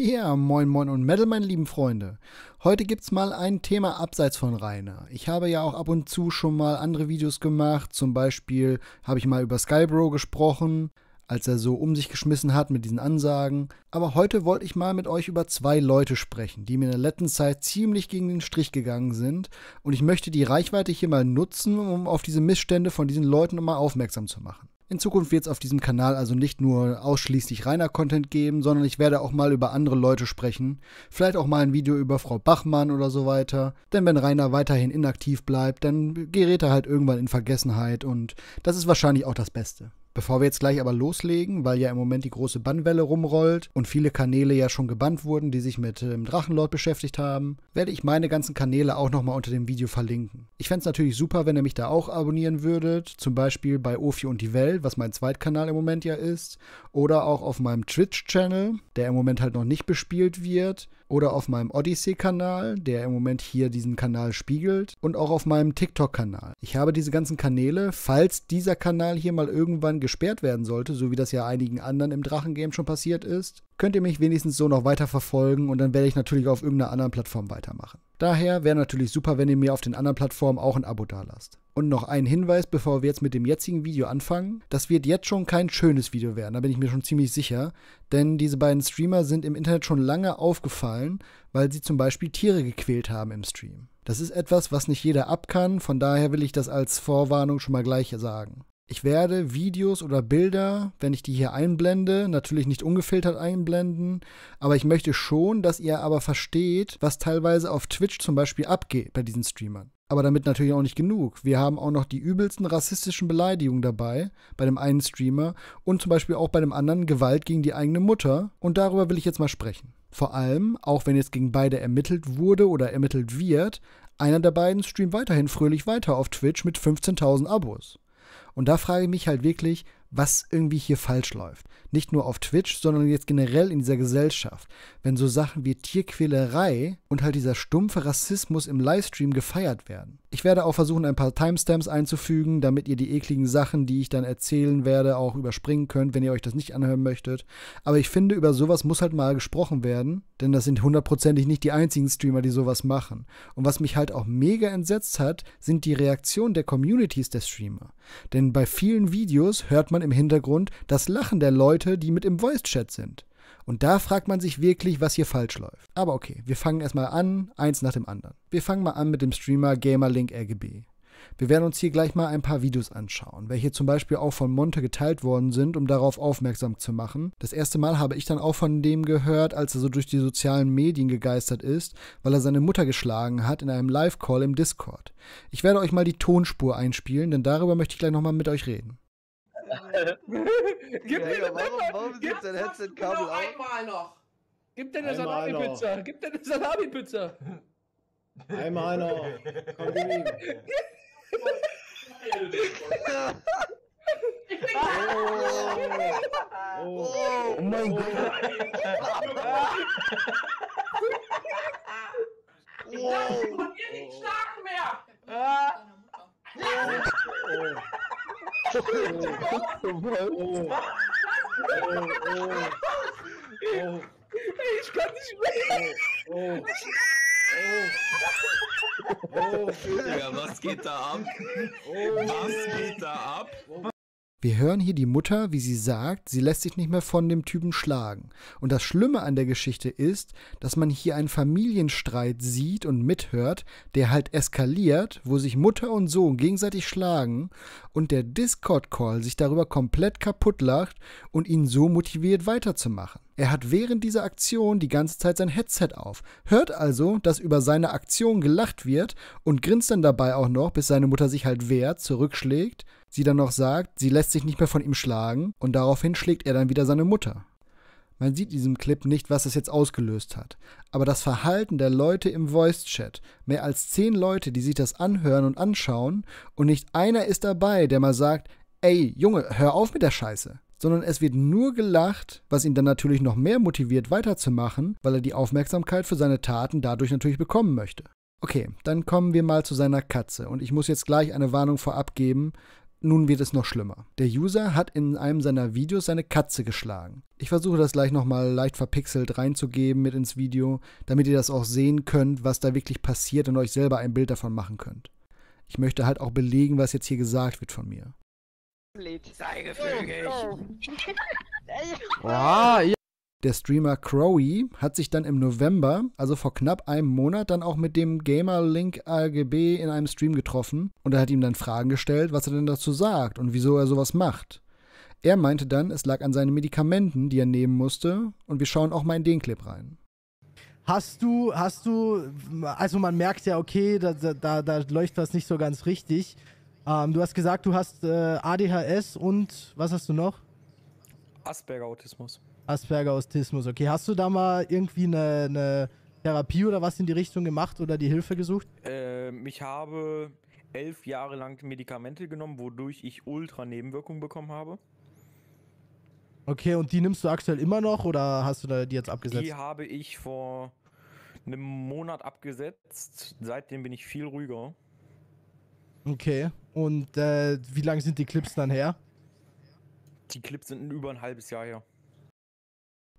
Ja, moin moin und Metal, meine lieben Freunde. Heute gibt's mal ein Thema abseits von Rainer. Ich habe ja auch ab und zu schon mal andere Videos gemacht. Zum Beispiel habe ich mal über Skybro gesprochen, als er so um sich geschmissen hat mit diesen Ansagen. Aber heute wollte ich mal mit euch über zwei Leute sprechen, die mir in der letzten Zeit ziemlich gegen den Strich gegangen sind. Und ich möchte die Reichweite hier mal nutzen, um auf diese Missstände von diesen Leuten mal aufmerksam zu machen. In Zukunft wird es auf diesem Kanal also nicht nur ausschließlich reiner Content geben, sondern ich werde auch mal über andere Leute sprechen. Vielleicht auch mal ein Video über Frau Bachmann oder so weiter. Denn wenn Rainer weiterhin inaktiv bleibt, dann gerät er halt irgendwann in Vergessenheit und das ist wahrscheinlich auch das Beste. Bevor wir jetzt gleich aber loslegen, weil ja im Moment die große Bannwelle rumrollt und viele Kanäle ja schon gebannt wurden, die sich mit dem ähm, Drachenlord beschäftigt haben, werde ich meine ganzen Kanäle auch nochmal unter dem Video verlinken. Ich fände es natürlich super, wenn ihr mich da auch abonnieren würdet, zum Beispiel bei Ofi und die Welt, was mein Zweitkanal im Moment ja ist, oder auch auf meinem Twitch-Channel, der im Moment halt noch nicht bespielt wird oder auf meinem Odyssey-Kanal, der im Moment hier diesen Kanal spiegelt, und auch auf meinem TikTok-Kanal. Ich habe diese ganzen Kanäle, falls dieser Kanal hier mal irgendwann gesperrt werden sollte, so wie das ja einigen anderen im Drachengame schon passiert ist, könnt ihr mich wenigstens so noch weiter verfolgen und dann werde ich natürlich auf irgendeiner anderen Plattform weitermachen. Daher wäre natürlich super, wenn ihr mir auf den anderen Plattformen auch ein Abo dalasst. Und noch ein Hinweis, bevor wir jetzt mit dem jetzigen Video anfangen. Das wird jetzt schon kein schönes Video werden, da bin ich mir schon ziemlich sicher. Denn diese beiden Streamer sind im Internet schon lange aufgefallen, weil sie zum Beispiel Tiere gequält haben im Stream. Das ist etwas, was nicht jeder ab kann, von daher will ich das als Vorwarnung schon mal gleich sagen. Ich werde Videos oder Bilder, wenn ich die hier einblende, natürlich nicht ungefiltert einblenden, aber ich möchte schon, dass ihr aber versteht, was teilweise auf Twitch zum Beispiel abgeht bei diesen Streamern aber damit natürlich auch nicht genug. Wir haben auch noch die übelsten rassistischen Beleidigungen dabei, bei dem einen Streamer und zum Beispiel auch bei dem anderen Gewalt gegen die eigene Mutter. Und darüber will ich jetzt mal sprechen. Vor allem, auch wenn jetzt gegen beide ermittelt wurde oder ermittelt wird, einer der beiden streamt weiterhin fröhlich weiter auf Twitch mit 15.000 Abos. Und da frage ich mich halt wirklich, was irgendwie hier falsch läuft. Nicht nur auf Twitch, sondern jetzt generell in dieser Gesellschaft. Wenn so Sachen wie Tierquälerei und halt dieser stumpfe Rassismus im Livestream gefeiert werden. Ich werde auch versuchen, ein paar Timestamps einzufügen, damit ihr die ekligen Sachen, die ich dann erzählen werde, auch überspringen könnt, wenn ihr euch das nicht anhören möchtet. Aber ich finde, über sowas muss halt mal gesprochen werden, denn das sind hundertprozentig nicht die einzigen Streamer, die sowas machen. Und was mich halt auch mega entsetzt hat, sind die Reaktionen der Communities der Streamer. Denn bei vielen Videos hört man man im Hintergrund das Lachen der Leute, die mit im Voice-Chat sind. Und da fragt man sich wirklich, was hier falsch läuft. Aber okay, wir fangen erstmal an, eins nach dem anderen. Wir fangen mal an mit dem Streamer Gamerlink RGB. Wir werden uns hier gleich mal ein paar Videos anschauen, welche zum Beispiel auch von Monte geteilt worden sind, um darauf aufmerksam zu machen. Das erste Mal habe ich dann auch von dem gehört, als er so durch die sozialen Medien gegeistert ist, weil er seine Mutter geschlagen hat in einem Live-Call im Discord. Ich werde euch mal die Tonspur einspielen, denn darüber möchte ich gleich nochmal mit euch reden. Gib ja, ja, warum, warum sitzt dein Headset Kabel genau einmal noch. Gib deine Salami-Pizza. Gib deine Salami-Pizza. Einmal noch. Komm, gib ihm. Oh. Oh. oh mein Gott. Ich darf von dir nicht oh. schlagen mehr. Ah. Oh. Oh. Ich kann nicht mehr. Oh. Oh. Ja, was geht da ab? Was geht da ab? Wir hören hier die Mutter, wie sie sagt, sie lässt sich nicht mehr von dem Typen schlagen. Und das Schlimme an der Geschichte ist, dass man hier einen Familienstreit sieht und mithört, der halt eskaliert, wo sich Mutter und Sohn gegenseitig schlagen und der Discord-Call sich darüber komplett kaputt lacht und ihn so motiviert weiterzumachen. Er hat während dieser Aktion die ganze Zeit sein Headset auf, hört also, dass über seine Aktion gelacht wird und grinst dann dabei auch noch, bis seine Mutter sich halt wehrt, zurückschlägt, sie dann noch sagt, sie lässt sich nicht mehr von ihm schlagen und daraufhin schlägt er dann wieder seine Mutter. Man sieht in diesem Clip nicht, was es jetzt ausgelöst hat. Aber das Verhalten der Leute im Voice-Chat, mehr als zehn Leute, die sich das anhören und anschauen, und nicht einer ist dabei, der mal sagt, ey, Junge, hör auf mit der Scheiße. Sondern es wird nur gelacht, was ihn dann natürlich noch mehr motiviert, weiterzumachen, weil er die Aufmerksamkeit für seine Taten dadurch natürlich bekommen möchte. Okay, dann kommen wir mal zu seiner Katze. Und ich muss jetzt gleich eine Warnung vorab geben. Nun wird es noch schlimmer. Der User hat in einem seiner Videos seine Katze geschlagen. Ich versuche das gleich nochmal leicht verpixelt reinzugeben mit ins Video, damit ihr das auch sehen könnt, was da wirklich passiert und euch selber ein Bild davon machen könnt. Ich möchte halt auch belegen, was jetzt hier gesagt wird von mir. Lebt. Sei gefügig. Oh, oh. Boah, ja. Ah, der Streamer Crowy hat sich dann im November, also vor knapp einem Monat, dann auch mit dem Gamer Link AGB in einem Stream getroffen und er hat ihm dann Fragen gestellt, was er denn dazu sagt und wieso er sowas macht. Er meinte dann, es lag an seinen Medikamenten, die er nehmen musste und wir schauen auch mal in den Clip rein. Hast du, hast du, also man merkt ja, okay, da, da, da leuchtet das nicht so ganz richtig. Ähm, du hast gesagt, du hast äh, ADHS und was hast du noch? Asperger-Autismus. Asperger-Autismus. Okay, hast du da mal irgendwie eine, eine, Therapie oder was in die Richtung gemacht oder die Hilfe gesucht? Ähm, ich habe elf Jahre lang Medikamente genommen, wodurch ich ultra Nebenwirkungen bekommen habe. Okay, und die nimmst du aktuell immer noch oder hast du die jetzt abgesetzt? Die habe ich vor einem Monat abgesetzt. Seitdem bin ich viel ruhiger. Okay, und äh, wie lange sind die Clips dann her? Die Clips sind über ein halbes Jahr her.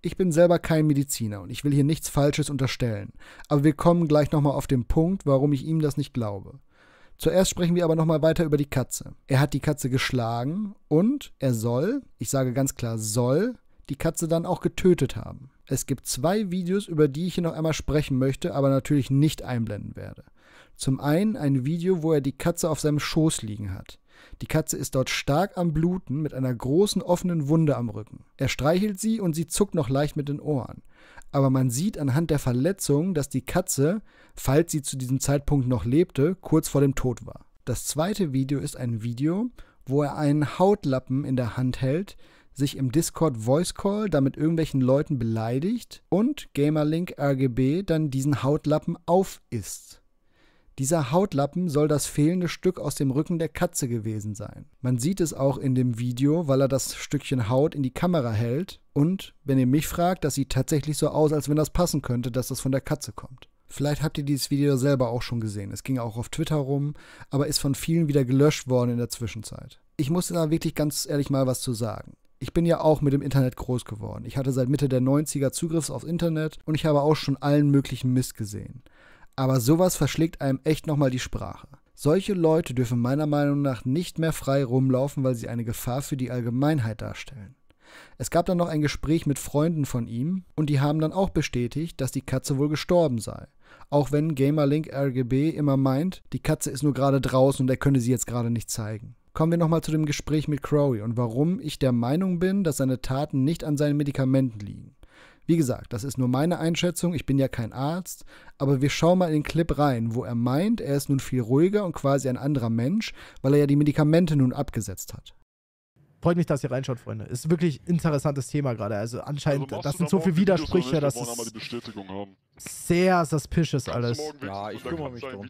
Ich bin selber kein Mediziner und ich will hier nichts Falsches unterstellen, aber wir kommen gleich nochmal auf den Punkt, warum ich ihm das nicht glaube. Zuerst sprechen wir aber nochmal weiter über die Katze. Er hat die Katze geschlagen und er soll, ich sage ganz klar soll, die Katze dann auch getötet haben. Es gibt zwei Videos, über die ich hier noch einmal sprechen möchte, aber natürlich nicht einblenden werde. Zum einen ein Video, wo er die Katze auf seinem Schoß liegen hat. Die Katze ist dort stark am Bluten mit einer großen offenen Wunde am Rücken. Er streichelt sie und sie zuckt noch leicht mit den Ohren. Aber man sieht anhand der Verletzung, dass die Katze, falls sie zu diesem Zeitpunkt noch lebte, kurz vor dem Tod war. Das zweite Video ist ein Video, wo er einen Hautlappen in der Hand hält, sich im Discord Voice Call damit irgendwelchen Leuten beleidigt und Gamerlink RGB dann diesen Hautlappen aufisst. Dieser Hautlappen soll das fehlende Stück aus dem Rücken der Katze gewesen sein. Man sieht es auch in dem Video, weil er das Stückchen Haut in die Kamera hält. Und wenn ihr mich fragt, das sieht tatsächlich so aus, als wenn das passen könnte, dass das von der Katze kommt. Vielleicht habt ihr dieses Video selber auch schon gesehen. Es ging auch auf Twitter rum, aber ist von vielen wieder gelöscht worden in der Zwischenzeit. Ich muss da wirklich ganz ehrlich mal was zu sagen. Ich bin ja auch mit dem Internet groß geworden. Ich hatte seit Mitte der 90er Zugriff aufs Internet und ich habe auch schon allen möglichen Mist gesehen. Aber sowas verschlägt einem echt nochmal die Sprache. Solche Leute dürfen meiner Meinung nach nicht mehr frei rumlaufen, weil sie eine Gefahr für die Allgemeinheit darstellen. Es gab dann noch ein Gespräch mit Freunden von ihm und die haben dann auch bestätigt, dass die Katze wohl gestorben sei. Auch wenn Gamerlink RGB immer meint, die Katze ist nur gerade draußen und er könne sie jetzt gerade nicht zeigen. Kommen wir nochmal zu dem Gespräch mit Crowley und warum ich der Meinung bin, dass seine Taten nicht an seinen Medikamenten liegen. Wie gesagt, das ist nur meine Einschätzung, ich bin ja kein Arzt, aber wir schauen mal in den Clip rein, wo er meint, er ist nun viel ruhiger und quasi ein anderer Mensch, weil er ja die Medikamente nun abgesetzt hat. Freut mich, dass ihr reinschaut, Freunde. Ist wirklich ein interessantes Thema gerade. Also anscheinend, also das sind so viele Widersprüche, also dass es sehr suspicious ist alles. Ja, ich kümmere mich drum.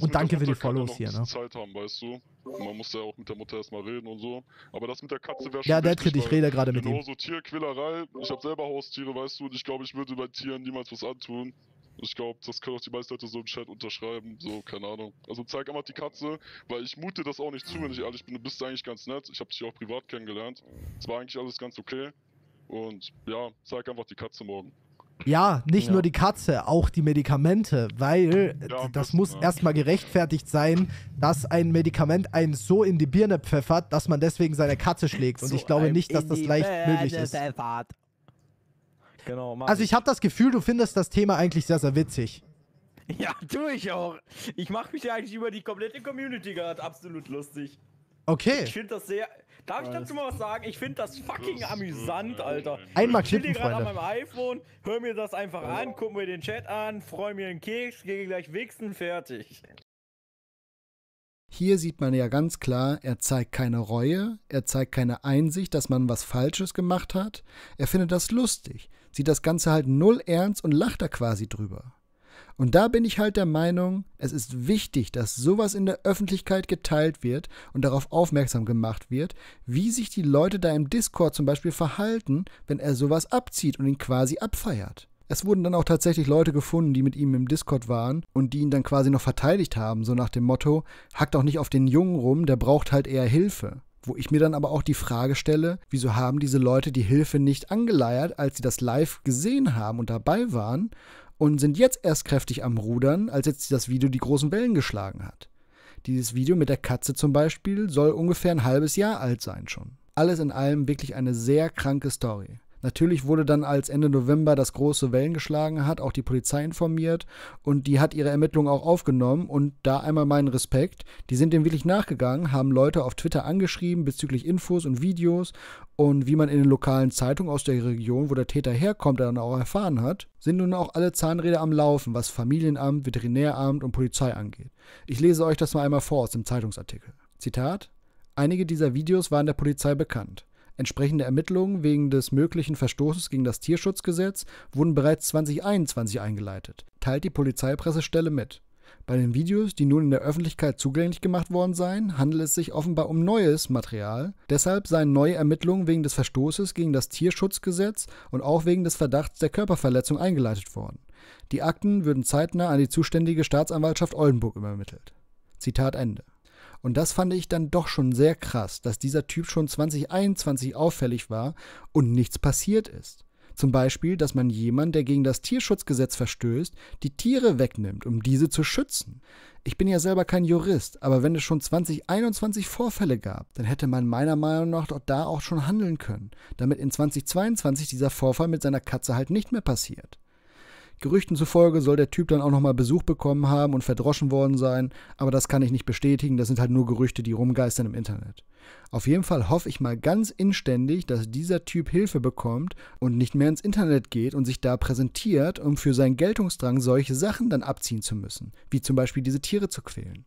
und danke für die Follows hier, ne? Zeit haben, weißt du? Man muss ja auch mit der Mutter erstmal reden und so. Aber das mit der Katze wäre schon Ja, der ich rede gerade mit ihm. Genau so Tierquälerei. Ich habe selber Haustiere, weißt du, und ich glaube, ich würde bei Tieren niemals was antun. Ich glaube, das können auch die meisten Leute so im Chat unterschreiben. So, keine Ahnung. Also zeig einmal die Katze, weil ich mute das auch nicht zu, wenn ich ehrlich bin. Du bist eigentlich ganz nett. Ich habe dich auch privat kennengelernt. Es war eigentlich alles ganz okay. Und ja, zeig einfach die Katze morgen. Ja, nicht ja. nur die Katze, auch die Medikamente, weil ja, das muss ja. erstmal gerechtfertigt sein, dass ein Medikament einen so in die Birne pfeffert, dass man deswegen seine Katze schlägt. Und so ich glaube nicht, dass das leicht möglich ist. Pfeffert. Genau, mach Also ich habe das Gefühl, du findest das Thema eigentlich sehr, sehr witzig. Ja, tue ich auch. Ich mache mich ja eigentlich über die komplette Community gerade absolut lustig. Okay. Ich finde das sehr. Darf ich dazu mal was sagen? Ich finde das fucking amüsant, Alter. Einmal klippen, Freunde. Ich bin gerade an meinem iPhone, hör mir das einfach an, guck mir den Chat an, freu mir einen Keks, gehe gleich wichsen, fertig. Hier sieht man ja ganz klar, er zeigt keine Reue, er zeigt keine Einsicht, dass man was Falsches gemacht hat. Er findet das lustig, sieht das Ganze halt null ernst und lacht da quasi drüber. Und da bin ich halt der Meinung, es ist wichtig, dass sowas in der Öffentlichkeit geteilt wird und darauf aufmerksam gemacht wird, wie sich die Leute da im Discord zum Beispiel verhalten, wenn er sowas abzieht und ihn quasi abfeiert. Es wurden dann auch tatsächlich Leute gefunden, die mit ihm im Discord waren und die ihn dann quasi noch verteidigt haben, so nach dem Motto, hackt auch nicht auf den Jungen rum, der braucht halt eher Hilfe. Wo ich mir dann aber auch die Frage stelle, wieso haben diese Leute die Hilfe nicht angeleiert, als sie das live gesehen haben und dabei waren und sind jetzt erst kräftig am Rudern, als jetzt das Video die großen Wellen geschlagen hat. Dieses Video mit der Katze zum Beispiel soll ungefähr ein halbes Jahr alt sein schon. Alles in allem wirklich eine sehr kranke Story. Natürlich wurde dann, als Ende November das große Wellen geschlagen hat, auch die Polizei informiert und die hat ihre Ermittlungen auch aufgenommen und da einmal meinen Respekt. Die sind dem wirklich nachgegangen, haben Leute auf Twitter angeschrieben bezüglich Infos und Videos und wie man in den lokalen Zeitungen aus der Region, wo der Täter herkommt, dann auch erfahren hat, sind nun auch alle Zahnräder am Laufen, was Familienamt, Veterinäramt und Polizei angeht. Ich lese euch das mal einmal vor aus dem Zeitungsartikel. Zitat: Einige dieser Videos waren der Polizei bekannt. Entsprechende Ermittlungen wegen des möglichen Verstoßes gegen das Tierschutzgesetz wurden bereits 2021 eingeleitet, teilt die Polizeipressestelle mit. Bei den Videos, die nun in der Öffentlichkeit zugänglich gemacht worden seien, handelt es sich offenbar um neues Material. Deshalb seien neue Ermittlungen wegen des Verstoßes gegen das Tierschutzgesetz und auch wegen des Verdachts der Körperverletzung eingeleitet worden. Die Akten würden zeitnah an die zuständige Staatsanwaltschaft Oldenburg übermittelt. Zitat Ende. Und das fand ich dann doch schon sehr krass, dass dieser Typ schon 2021 auffällig war und nichts passiert ist. Zum Beispiel, dass man jemand, der gegen das Tierschutzgesetz verstößt, die Tiere wegnimmt, um diese zu schützen. Ich bin ja selber kein Jurist, aber wenn es schon 2021 Vorfälle gab, dann hätte man meiner Meinung nach da auch schon handeln können, damit in 2022 dieser Vorfall mit seiner Katze halt nicht mehr passiert. Gerüchten zufolge soll der Typ dann auch nochmal Besuch bekommen haben und verdroschen worden sein, aber das kann ich nicht bestätigen, das sind halt nur Gerüchte, die rumgeistern im Internet. Auf jeden Fall hoffe ich mal ganz inständig, dass dieser Typ Hilfe bekommt und nicht mehr ins Internet geht und sich da präsentiert, um für seinen Geltungsdrang solche Sachen dann abziehen zu müssen, wie zum Beispiel diese Tiere zu quälen.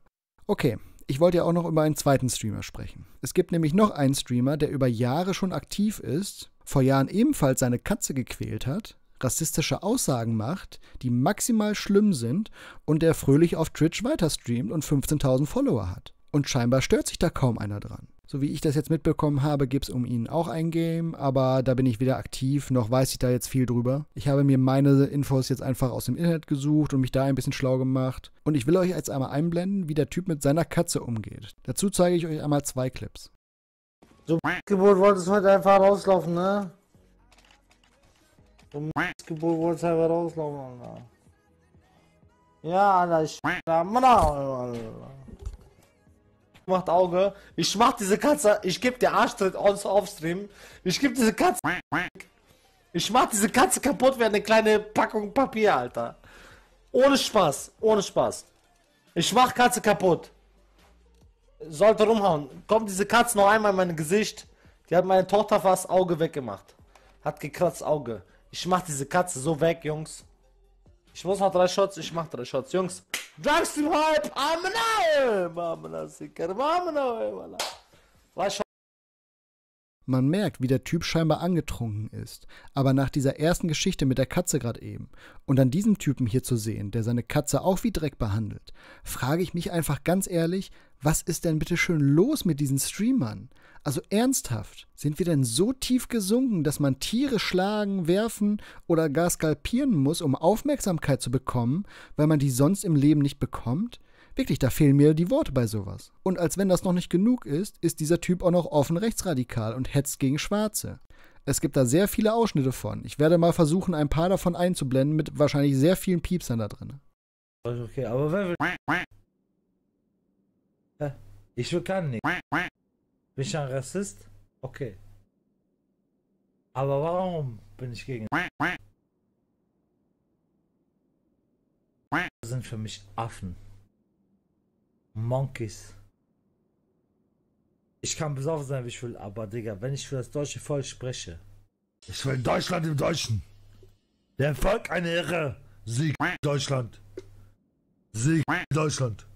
Okay, ich wollte ja auch noch über einen zweiten Streamer sprechen. Es gibt nämlich noch einen Streamer, der über Jahre schon aktiv ist, vor Jahren ebenfalls seine Katze gequält hat, rassistische Aussagen macht, die maximal schlimm sind und der fröhlich auf Twitch weiterstreamt und 15.000 Follower hat. Und scheinbar stört sich da kaum einer dran. So wie ich das jetzt mitbekommen habe, gibt es um ihn auch ein Game, aber da bin ich weder aktiv, noch weiß ich da jetzt viel drüber. Ich habe mir meine Infos jetzt einfach aus dem Internet gesucht und mich da ein bisschen schlau gemacht. Und ich will euch jetzt einmal einblenden, wie der Typ mit seiner Katze umgeht. Dazu zeige ich euch einmal zwei Clips. So, Geburt wolltest heute einfach rauslaufen, ne? Du Geburt Uhrzeit rauslaufen, Alter. Ja, Alter, ich da macht Auge. Ich mach diese Katze, ich geb dir Arschtritt auf, auf Stream. Ich geb diese Katze. Ich mach diese Katze kaputt wie eine kleine Packung Papier, Alter. Ohne Spaß, ohne Spaß. Ich mach Katze kaputt. Sollte rumhauen. Kommt diese Katze noch einmal in mein Gesicht. Die hat meine Tochter fast Auge weggemacht. Hat gekratzt Auge. Ich mach diese Katze so weg, Jungs. Ich muss noch drei Shots, ich mach drei Shots, Jungs. Drugs im Hype, man merkt, wie der Typ scheinbar angetrunken ist, aber nach dieser ersten Geschichte mit der Katze gerade eben und an diesem Typen hier zu sehen, der seine Katze auch wie Dreck behandelt, frage ich mich einfach ganz ehrlich, was ist denn bitte schön los mit diesen Streamern? Also ernsthaft, sind wir denn so tief gesunken, dass man Tiere schlagen, werfen oder gar skalpieren muss, um Aufmerksamkeit zu bekommen, weil man die sonst im Leben nicht bekommt? Wirklich, da fehlen mir die Worte bei sowas. Und als wenn das noch nicht genug ist, ist dieser Typ auch noch offen rechtsradikal und hetzt gegen Schwarze. Es gibt da sehr viele Ausschnitte von. Ich werde mal versuchen, ein paar davon einzublenden, mit wahrscheinlich sehr vielen Piepsern da drin. Okay, aber wenn wir ich will keinen nicht. Bin ich ein Rassist? Okay. Aber warum bin ich gegen... Das sind für mich Affen. Monkeys. Ich kann besoffen sein, wie ich will, aber Digga, wenn ich für das deutsche Volk spreche. Ich will Deutschland im Deutschen. Der Volk eine Irre. Sieg Deutschland. Sieg Deutschland.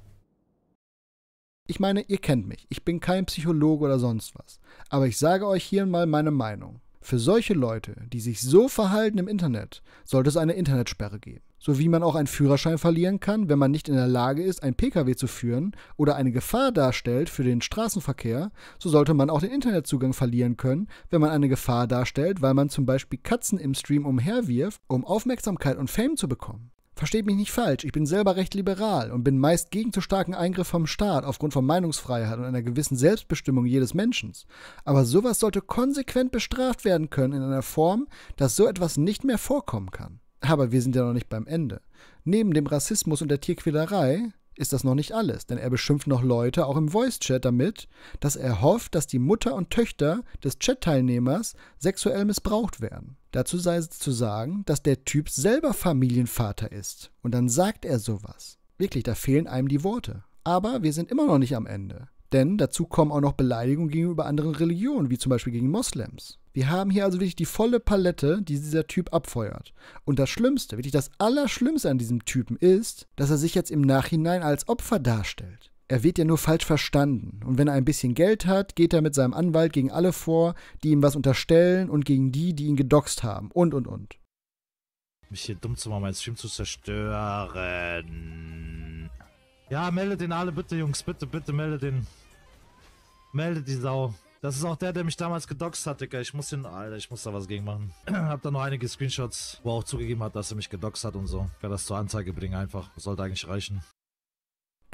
Ich meine, ihr kennt mich, ich bin kein Psychologe oder sonst was, aber ich sage euch hier mal meine Meinung. Für solche Leute, die sich so verhalten im Internet, sollte es eine Internetsperre geben. So wie man auch einen Führerschein verlieren kann, wenn man nicht in der Lage ist, einen Pkw zu führen oder eine Gefahr darstellt für den Straßenverkehr, so sollte man auch den Internetzugang verlieren können, wenn man eine Gefahr darstellt, weil man zum Beispiel Katzen im Stream umherwirft, um Aufmerksamkeit und Fame zu bekommen. Versteht mich nicht falsch, ich bin selber recht liberal und bin meist gegen zu starken Eingriff vom Staat aufgrund von Meinungsfreiheit und einer gewissen Selbstbestimmung jedes Menschen. Aber sowas sollte konsequent bestraft werden können in einer Form, dass so etwas nicht mehr vorkommen kann. Aber wir sind ja noch nicht beim Ende. Neben dem Rassismus und der Tierquälerei ist das noch nicht alles, denn er beschimpft noch Leute auch im Voice-Chat damit, dass er hofft, dass die Mutter und Töchter des Chat-Teilnehmers sexuell missbraucht werden. Dazu sei es zu sagen, dass der Typ selber Familienvater ist. Und dann sagt er sowas. Wirklich, da fehlen einem die Worte. Aber wir sind immer noch nicht am Ende. Denn dazu kommen auch noch Beleidigungen gegenüber anderen Religionen, wie zum Beispiel gegen Moslems. Wir haben hier also wirklich die volle Palette, die dieser Typ abfeuert. Und das Schlimmste, wirklich das Allerschlimmste an diesem Typen ist, dass er sich jetzt im Nachhinein als Opfer darstellt. Er wird ja nur falsch verstanden. Und wenn er ein bisschen Geld hat, geht er mit seinem Anwalt gegen alle vor, die ihm was unterstellen und gegen die, die ihn gedoxt haben. Und, und, und. Mich hier dumm zu machen, meinen Stream zu zerstören. Ja, melde den alle bitte, Jungs. Bitte, bitte melde den. Melde die Sau. Das ist auch der, der mich damals gedoxt hat, Digga. Ich muss den, Alter, ich muss da was gegen machen. Hab da noch einige Screenshots, wo er auch zugegeben hat, dass er mich gedoxt hat und so. Ich werde das zur Anzeige bringen einfach. sollte eigentlich reichen.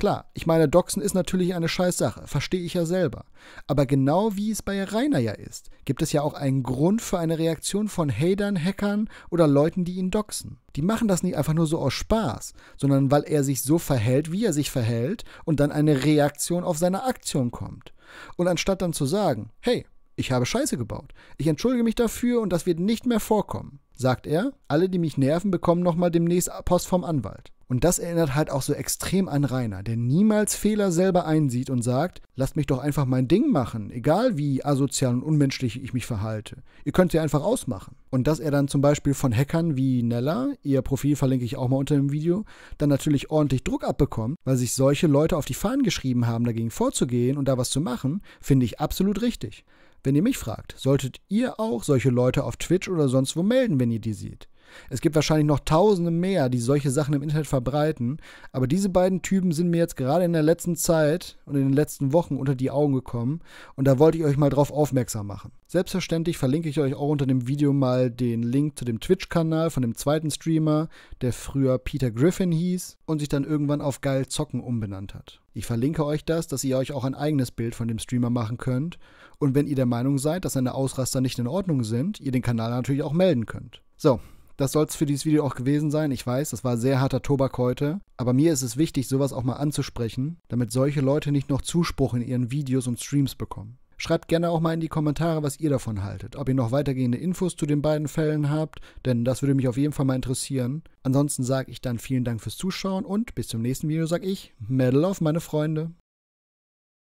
Klar, ich meine, Doxen ist natürlich eine Scheißsache, verstehe ich ja selber. Aber genau wie es bei Rainer ja ist, gibt es ja auch einen Grund für eine Reaktion von Hatern, Hackern oder Leuten, die ihn doxen. Die machen das nicht einfach nur so aus Spaß, sondern weil er sich so verhält, wie er sich verhält und dann eine Reaktion auf seine Aktion kommt. Und anstatt dann zu sagen, hey, ich habe Scheiße gebaut. Ich entschuldige mich dafür und das wird nicht mehr vorkommen, sagt er. Alle, die mich nerven, bekommen nochmal demnächst Post vom Anwalt. Und das erinnert halt auch so extrem an Rainer, der niemals Fehler selber einsieht und sagt, lasst mich doch einfach mein Ding machen, egal wie asozial und unmenschlich ich mich verhalte. Ihr könnt sie einfach ausmachen. Und dass er dann zum Beispiel von Hackern wie Nella, ihr Profil verlinke ich auch mal unter dem Video, dann natürlich ordentlich Druck abbekommt, weil sich solche Leute auf die Fahnen geschrieben haben, dagegen vorzugehen und da was zu machen, finde ich absolut richtig. Wenn ihr mich fragt, solltet ihr auch solche Leute auf Twitch oder sonst wo melden, wenn ihr die seht. Es gibt wahrscheinlich noch tausende mehr, die solche Sachen im Internet verbreiten, aber diese beiden Typen sind mir jetzt gerade in der letzten Zeit und in den letzten Wochen unter die Augen gekommen und da wollte ich euch mal drauf aufmerksam machen. Selbstverständlich verlinke ich euch auch unter dem Video mal den Link zu dem Twitch-Kanal von dem zweiten Streamer, der früher Peter Griffin hieß und sich dann irgendwann auf Geil Zocken umbenannt hat. Ich verlinke euch das, dass ihr euch auch ein eigenes Bild von dem Streamer machen könnt. Und wenn ihr der Meinung seid, dass seine Ausraster nicht in Ordnung sind, ihr den Kanal natürlich auch melden könnt. So, das soll es für dieses Video auch gewesen sein. Ich weiß, das war sehr harter Tobak heute. Aber mir ist es wichtig, sowas auch mal anzusprechen, damit solche Leute nicht noch Zuspruch in ihren Videos und Streams bekommen. Schreibt gerne auch mal in die Kommentare, was ihr davon haltet. Ob ihr noch weitergehende Infos zu den beiden Fällen habt, denn das würde mich auf jeden Fall mal interessieren. Ansonsten sage ich dann vielen Dank fürs Zuschauen und bis zum nächsten Video sage ich Medal auf meine Freunde.